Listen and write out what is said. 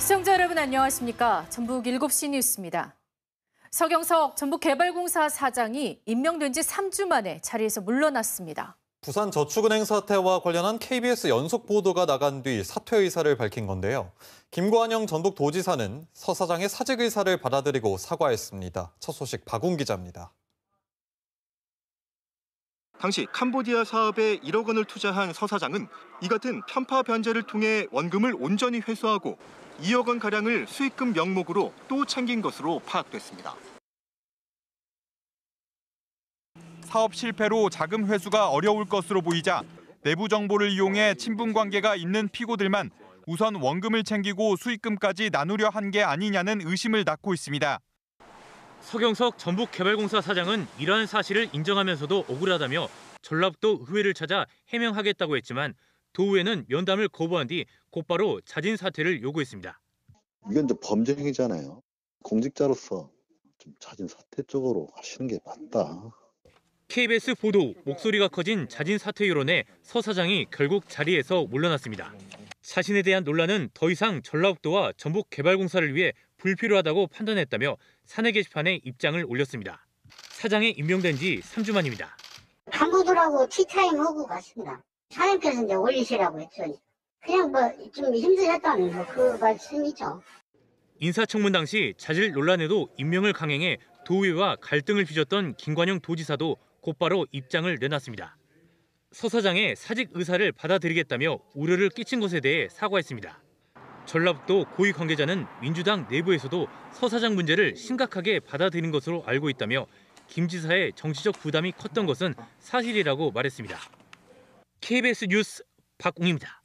시청자 여러분 안녕하십니까? 전북 7시 뉴스입니다. 서경석 전북개발공사 사장이 임명된 지 3주 만에 자리에서 물러났습니다. 부산 저축은행 사태와 관련한 KBS 연속 보도가 나간 뒤 사퇴 의사를 밝힌 건데요. 김관영 전북 도지사는 서 사장의 사직 의사를 받아들이고 사과했습니다. 첫 소식 박웅 기자입니다. 당시 캄보디아 사업에 1억 원을 투자한 서 사장은 이 같은 편파 변제를 통해 원금을 온전히 회수하고 2억 원가량을 수익금 명목으로 또 챙긴 것으로 파악됐습니다. 사업 실패로 자금 회수가 어려울 것으로 보이자 내부 정보를 이용해 친분 관계가 있는 피고들만 우선 원금을 챙기고 수익금까지 나누려 한 게 아니냐는 의심을 낳고 있습니다. 서경석 전북개발공사 사장은 이러한 사실을 인정하면서도 억울하다며 전라북도 의회를 찾아 해명하겠다고 했지만 도우에는 면담을 거부한 뒤 곧바로 자진 사퇴를 요구했습니다. 이건 이제 범죄 행위잖아요. 공직자로서 좀 자진 사퇴 쪽으로 하시는 게 맞다. KBS 보도 목소리가 커진 자진 사퇴 여론에 서 사장이 결국 자리에서 물러났습니다. 자신에 대한 논란은 더 이상 전라북도와 전북 개발공사를 위해 불필요하다고 판단했다며 사내 게시판에 입장을 올렸습니다. 사장에 임명된 지 3주 만입니다. 당구들하고 티타임 하고 갔습니다. 사나님께서 이제 올리시라고 했죠. 그냥 뭐 좀 힘들었던 뭐그 말씀이죠. 인사청문 당시 자질 논란에도 임명을 강행해 도의회와 갈등을 빚었던 김관영 도지사도 곧바로 입장을 내놨습니다. 서 사장의 사직 의사를 받아들이겠다며 우려를 끼친 것에 대해 사과했습니다. 전라북도 고위 관계자는 민주당 내부에서도 서 사장 문제를 심각하게 받아들인 것으로 알고 있다며 김 지사의 정치적 부담이 컸던 것은 사실이라고 말했습니다. KBS 뉴스 박웅입니다.